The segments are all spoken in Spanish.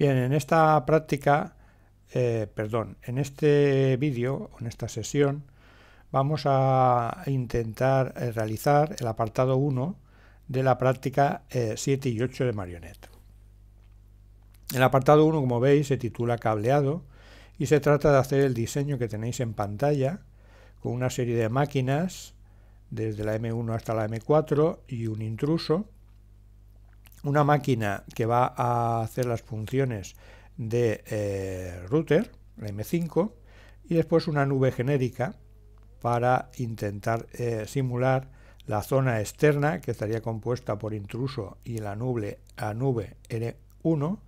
Bien, en esta práctica, eh, perdón, en este vídeo, en esta sesión, vamos a intentar eh, realizar el apartado 1 de la práctica 7 eh, y 8 de marioneta. El apartado 1, como veis, se titula cableado y se trata de hacer el diseño que tenéis en pantalla con una serie de máquinas desde la M1 hasta la M4 y un intruso una máquina que va a hacer las funciones de eh, router, router, M5, y después una nube genérica para intentar eh, simular la zona externa que estaría compuesta por intruso y la nube, A nube N1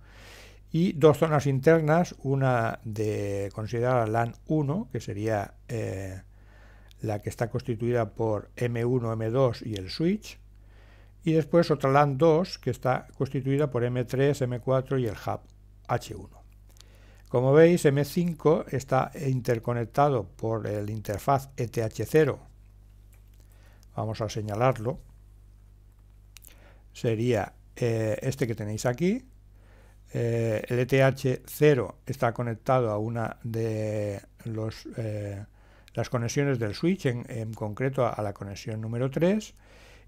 y dos zonas internas, una de considerada LAN 1, que sería eh, la que está constituida por M1, M2 y el switch, y después otra LAN 2 que está constituida por M3, M4 y el hub H1. Como veis, M5 está interconectado por el interfaz ETH0. Vamos a señalarlo. Sería eh, este que tenéis aquí. Eh, el ETH0 está conectado a una de eh, las conexiones del switch, en concreto a la conexión número 3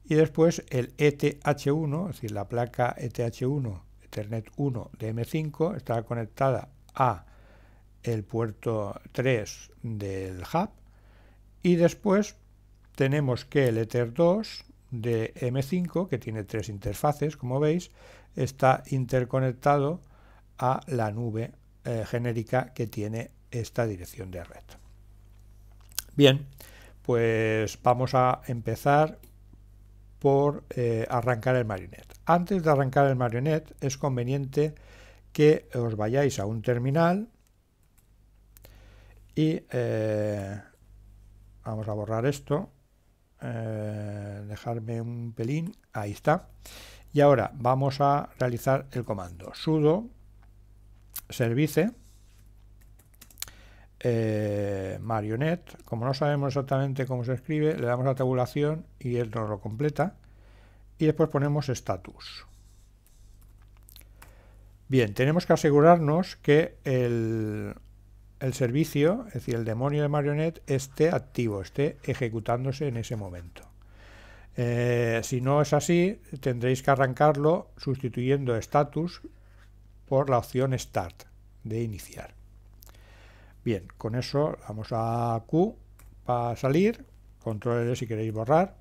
y después el ETH1, es decir, la placa ETH1, Ethernet 1 de M5, está conectada a el puerto 3 del hub y después tenemos que el Ether2 de M5, que tiene tres interfaces, como veis, está interconectado a la nube eh, genérica que tiene esta dirección de red. Bien, pues vamos a empezar por eh, arrancar el marionet. Antes de arrancar el marionet es conveniente que os vayáis a un terminal y eh, vamos a borrar esto, eh, dejarme un pelín, ahí está. Y ahora vamos a realizar el comando sudo service eh, marionette. Como no sabemos exactamente cómo se escribe, le damos a tabulación y él nos lo completa. Y después ponemos status. Bien, tenemos que asegurarnos que el, servicio, es decir, el demonio de marionette, esté activo, esté ejecutándose en ese momento. Eh, si no es así, tendréis que arrancarlo sustituyendo status por la opción start de iniciar. Bien, con eso vamos a Q para salir, control L si queréis borrar,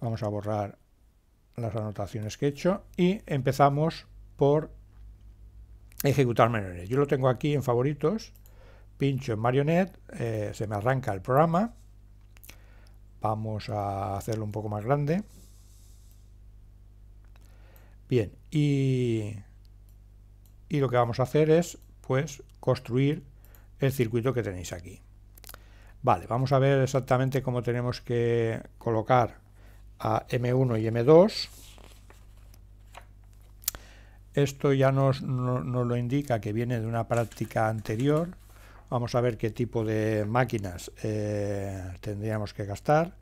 vamos a borrar las anotaciones que he hecho y empezamos por ejecutar menores. Yo lo tengo aquí en favoritos, pincho en marionet, eh, se me arranca el programa, vamos a hacerlo un poco más grande. Bien, y, y lo que vamos a hacer es pues construir el circuito que tenéis aquí. Vale, vamos a ver exactamente cómo tenemos que colocar a M1 y M2. Esto ya nos, no, lo indica que viene de una práctica anterior. Vamos a ver qué tipo de máquinas eh, tendríamos que gastar.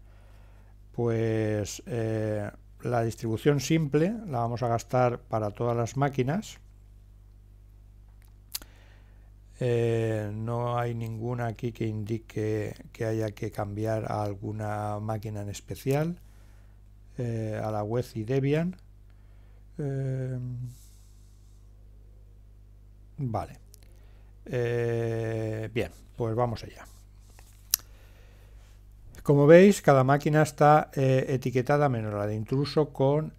Pues eh, la distribución simple la vamos a gastar para todas las máquinas. Eh, no hay ninguna aquí que indique que haya que cambiar a alguna máquina en especial, eh, a la web y Debian. Eh, vale. bien, pues vamos allá. Como veis, cada máquina está etiquetada menos la de intruso con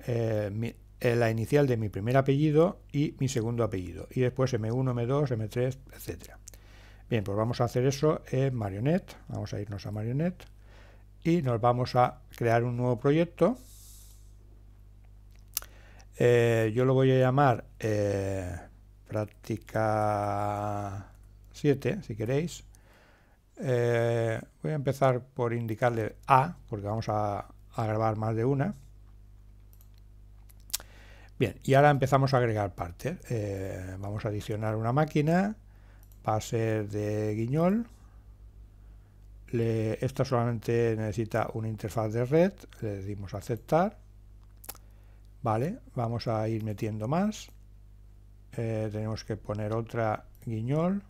eh, la inicial de mi primer apellido y mi segundo apellido. Y después M1, M2, M3, etc. Bien, pues vamos a hacer eso en Marionette. Vamos a irnos a Marionette. Y nos vamos a crear un nuevo proyecto. Eh, yo lo voy a llamar eh, práctica 7, si queréis. voy a empezar por indicarle A, porque vamos a grabar más de una. Bien, y ahora empezamos a agregar partes. Eh, vamos a adicionar una máquina, va a ser de guiñol. esta solamente necesita una interfaz de red, le decimos aceptar. Vale, vamos a ir metiendo más. Eh, tenemos que poner otra guiñol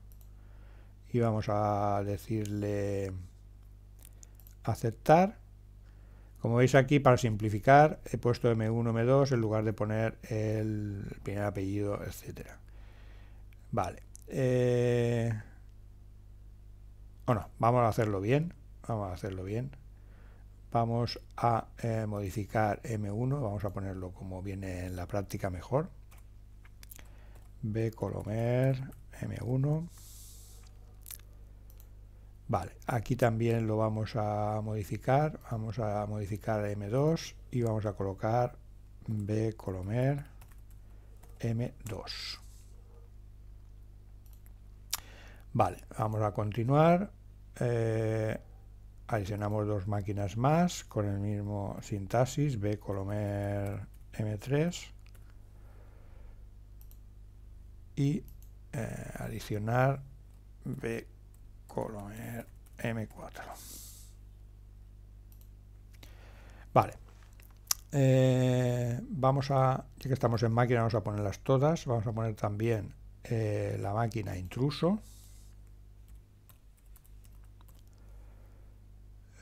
y vamos a decirle aceptar como veis aquí, para simplificar, he puesto M1, M2 en lugar de poner el primer apellido, etc. Vale. Bueno, eh, vamos a hacerlo bien. Vamos a hacerlo bien. Vamos a eh, modificar M1. Vamos a ponerlo como viene en la práctica mejor. B Colomer M1. Vale, aquí también lo vamos a modificar, vamos a modificar M2 y vamos a colocar B colomer M2. Vale, vamos a continuar. Eh, adicionamos dos máquinas más con el mismo sintaxis, B colomer M3 y eh, adicionar B color M4. Vale. Eh, vamos a, ya que estamos en máquina, vamos a ponerlas todas. Vamos a poner también eh, la máquina intruso.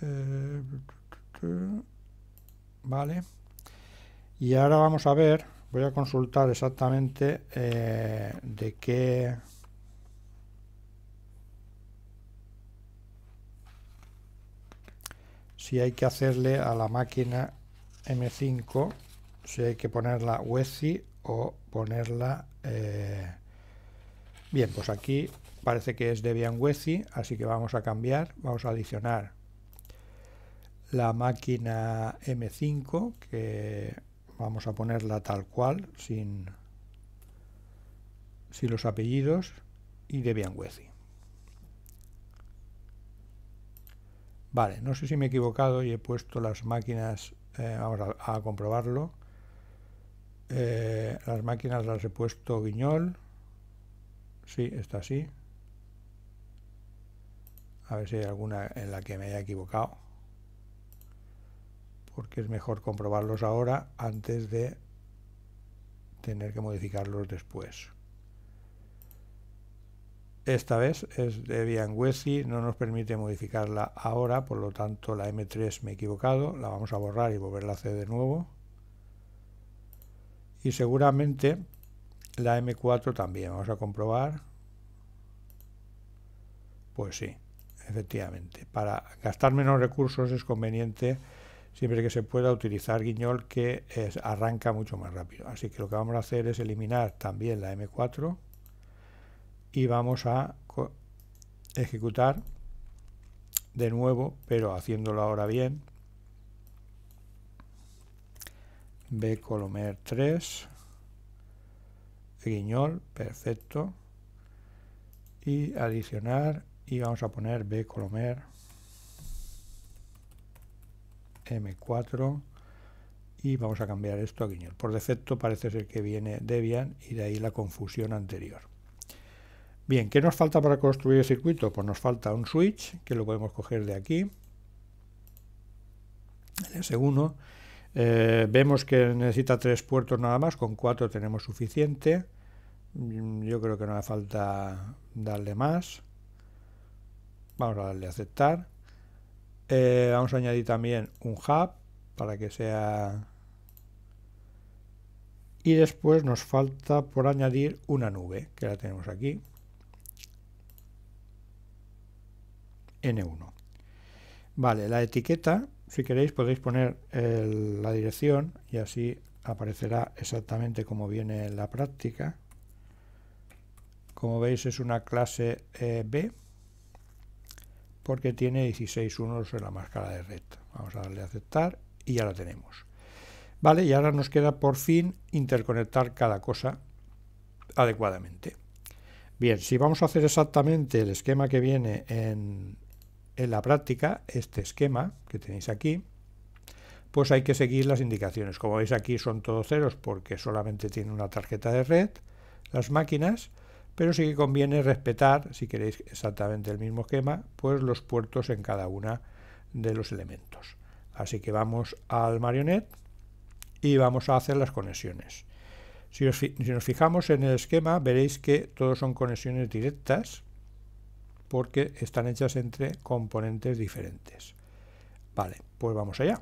Eh, vale. Y ahora vamos a ver, voy a consultar exactamente de qué... si hay que hacerle a la máquina M5, si hay que ponerla Wessi o ponerla... Eh, bien, pues aquí parece que es Debian Wessi, así que vamos a cambiar, vamos a adicionar la máquina M5, que vamos a ponerla tal cual, sin, sin los apellidos, y Debian Wessi. Vale, no sé si me he equivocado y he puesto las máquinas, eh, vamos a, comprobarlo. Eh, las máquinas las he puesto guiñol. Sí, está así. A ver si hay alguna en la que me haya equivocado. Porque es mejor comprobarlos ahora antes de tener que modificarlos después. Esta vez es de Debian no nos permite modificarla ahora, por lo tanto la M3 me he equivocado, la vamos a borrar y volverla a hacer de nuevo. Y seguramente la M4 también, vamos a comprobar. Pues sí, efectivamente. Para gastar menos recursos es conveniente, siempre que se pueda, utilizar guiñol que arranca mucho más rápido. Así que lo que vamos a hacer es eliminar también la M4 y vamos a ejecutar de nuevo, pero haciéndolo ahora bien. colomer 3 guiñol, perfecto. Y adicionar y vamos a poner colomer m4 y vamos a cambiar esto a guiñol. Por defecto parece ser que viene Debian y de ahí la confusión anterior. Bien, ¿qué nos falta para construir el circuito? Pues nos falta un switch, que lo podemos coger de aquí, el S1. Eh, vemos que necesita tres puertos nada más, con cuatro tenemos suficiente. Mm, yo creo que no hace falta darle más. Vamos a darle a aceptar. Eh, vamos a añadir también un hub para que sea... Y después nos falta por añadir una nube, que la tenemos aquí. N1. Vale, la etiqueta, si queréis podéis poner la dirección y así aparecerá exactamente como viene en la práctica. Como veis es una clase eh, B porque tiene 16 unos en la máscara de red. Vamos a darle a aceptar y ya la tenemos. Vale, y ahora nos queda por fin interconectar cada cosa adecuadamente. Bien, si vamos a hacer exactamente el esquema que viene en, en la práctica, este esquema que tenéis aquí, pues hay que seguir las indicaciones. Como veis aquí son todos ceros porque solamente tiene una tarjeta de red, las máquinas, pero sí que conviene respetar, si queréis exactamente el mismo esquema, pues los puertos en cada una de los elementos. Así que vamos al marionet y vamos a hacer las conexiones. Si, si nos fijamos en el esquema, veréis que todos son conexiones directas, porque están hechas entre componentes diferentes. Vale, pues vamos allá.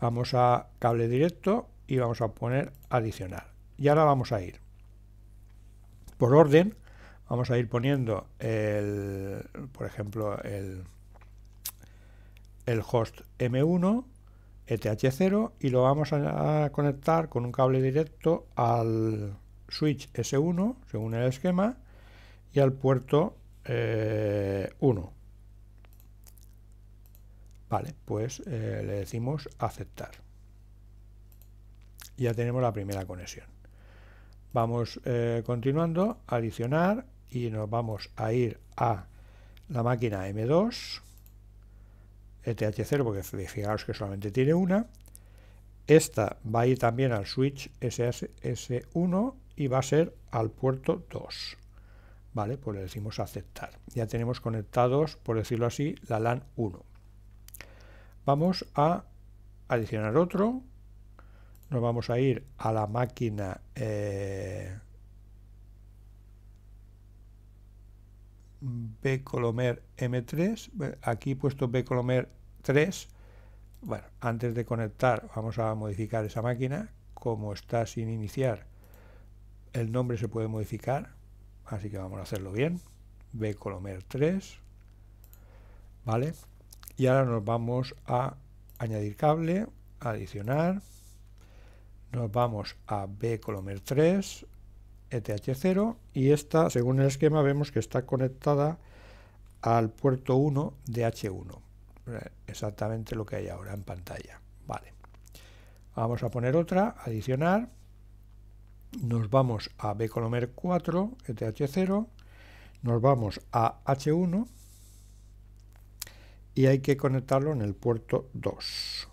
Vamos a cable directo y vamos a poner adicional. Y ahora vamos a ir por orden, vamos a ir poniendo el, por ejemplo, el, el host M1, ETH0 y lo vamos a, a conectar con un cable directo al switch S1 según el esquema y al puerto 1. Eh, vale, pues eh, le decimos aceptar. Ya tenemos la primera conexión. Vamos eh, continuando, adicionar y nos vamos a ir a la máquina M2, ETH0 porque fijaros que solamente tiene una. Esta va a ir también al switch SS1 y va a ser al puerto 2. Vale, pues le decimos aceptar. Ya tenemos conectados, por decirlo así, la LAN 1. Vamos a adicionar otro. Nos vamos a ir a la máquina eh, bcolomer M3. Aquí he puesto bcolomer 3. Bueno, antes de conectar vamos a modificar esa máquina. Como está sin iniciar, el nombre se puede modificar así que vamos a hacerlo bien. B colomer 3, ¿vale? Y ahora nos vamos a añadir cable, adicionar, nos vamos a B 3, ETH0 y esta, según el esquema, vemos que está conectada al puerto 1 de H1. Exactamente lo que hay ahora en pantalla. Vale. Vamos a poner otra, adicionar, nos vamos a B 4, ETH0, nos vamos a H1 y hay que conectarlo en el puerto 2.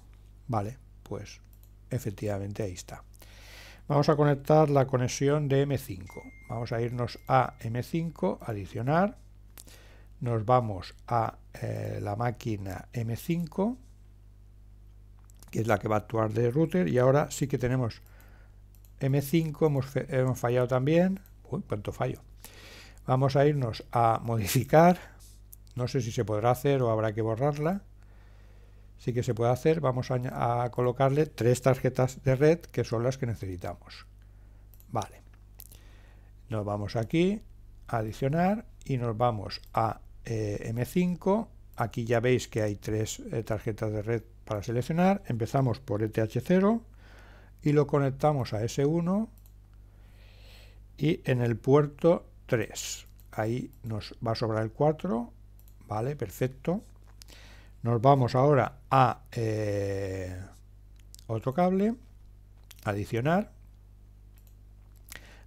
Vale, pues efectivamente ahí está. Vamos a conectar la conexión de M5. Vamos a irnos a M5, adicionar. Nos vamos a eh, la máquina M5, que es la que va a actuar de router. Y ahora sí que tenemos M5 hemos, fallado también. Uy, cuánto fallo. Vamos a irnos a modificar. No sé si se podrá hacer o habrá que borrarla. Sí que se puede hacer. Vamos a, colocarle tres tarjetas de red que son las que necesitamos. Vale. Nos vamos aquí a adicionar y nos vamos a eh, M5. Aquí ya veis que hay tres eh, tarjetas de red para seleccionar. Empezamos por ETH0 y lo conectamos a S1 y en el puerto 3. Ahí nos va a sobrar el 4, vale, perfecto. Nos vamos ahora a eh, otro cable, adicionar.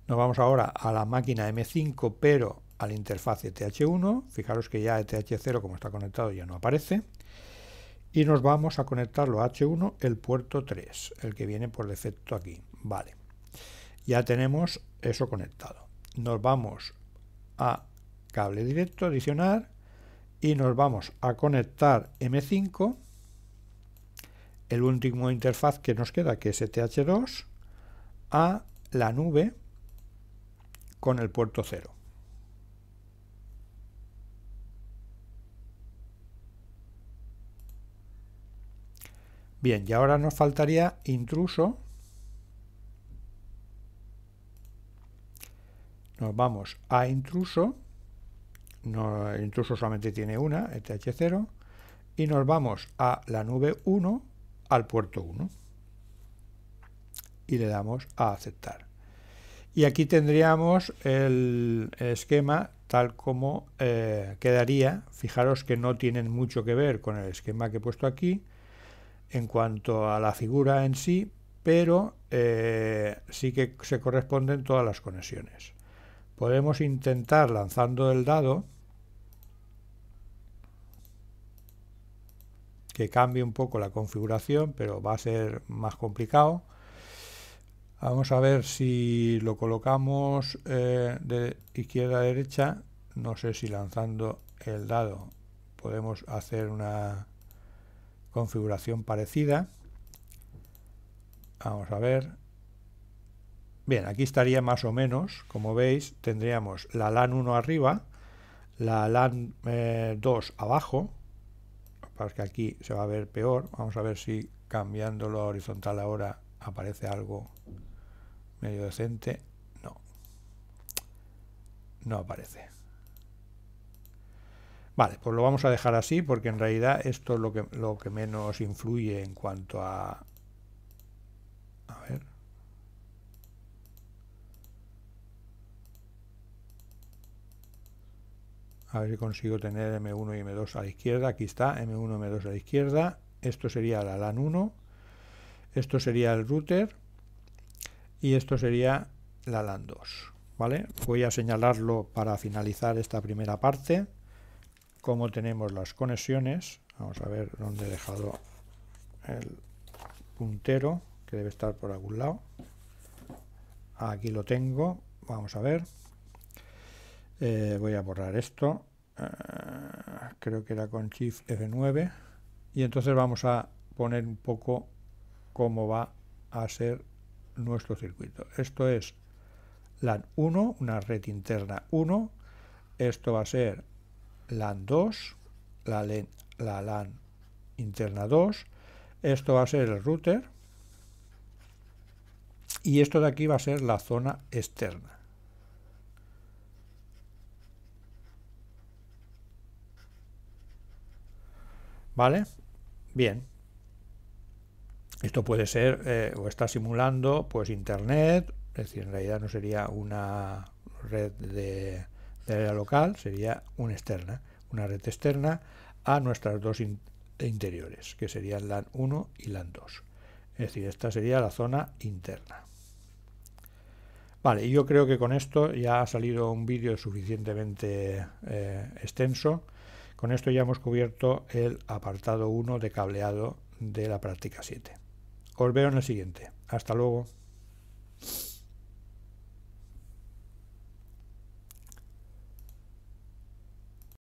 Nos vamos ahora a la máquina M5, pero a la interfaz ETH1. Fijaros que ya ETH0, como está conectado, ya no aparece y nos vamos a conectarlo a H1 el puerto 3, el que viene por defecto aquí. Vale, ya tenemos eso conectado. Nos vamos a cable directo, adicionar, y nos vamos a conectar M5, el último interfaz que nos queda, que es th 2 a la nube con el puerto 0. Bien, y ahora nos faltaría intruso. Nos vamos a intruso. intruso solamente tiene una, ETH0. Este y nos vamos a la nube 1, al puerto 1. Y le damos a aceptar. Y aquí tendríamos el, esquema tal como eh, quedaría. Fijaros que no tienen mucho que ver con el esquema que he puesto aquí en cuanto a la figura en sí, pero eh, sí que se corresponden todas las conexiones. Podemos intentar lanzando el dado que cambie un poco la configuración, pero va a ser más complicado. Vamos a ver si lo colocamos eh, de izquierda a derecha. No sé si lanzando el dado podemos hacer una configuración parecida. Vamos a ver. Bien, aquí estaría más o menos, como veis, tendríamos la LAN 1 arriba, la LAN 2 eh, abajo, para que aquí se va a ver peor. Vamos a ver si cambiándolo a horizontal ahora aparece algo medio decente. No, no aparece. Vale, pues lo vamos a dejar así porque en realidad esto es lo que, menos influye en cuanto a... A ver. A ver si consigo tener M1 y M2 a la izquierda. Aquí está, M1, y M2 a la izquierda. Esto sería la LAN 1. Esto sería el router. Y esto sería la LAN 2. ¿Vale? Voy a señalarlo para finalizar esta primera parte cómo tenemos las conexiones. Vamos a ver dónde he dejado el puntero, que debe estar por algún lado. Aquí lo tengo. Vamos a ver. Eh, voy a borrar esto. Eh, creo que era con Shift F9. Y entonces vamos a poner un poco cómo va a ser nuestro circuito. Esto es LAN 1, una red interna 1. Esto va a ser LAN 2, la, LAN, interna 2, esto va a ser el router y esto de aquí va a ser la zona externa. ¿Vale? Bien. Esto puede ser, eh, o está simulando, pues Internet, es decir, en realidad no sería una red de, local sería una externa, una red externa a nuestras dos interiores, que serían LAN 1 y LAN 2. Es decir, esta sería la zona interna. Vale, y yo creo que con esto ya ha salido un vídeo suficientemente eh, extenso. Con esto ya hemos cubierto el apartado 1 de cableado de la práctica 7. Os veo en el siguiente. Hasta luego.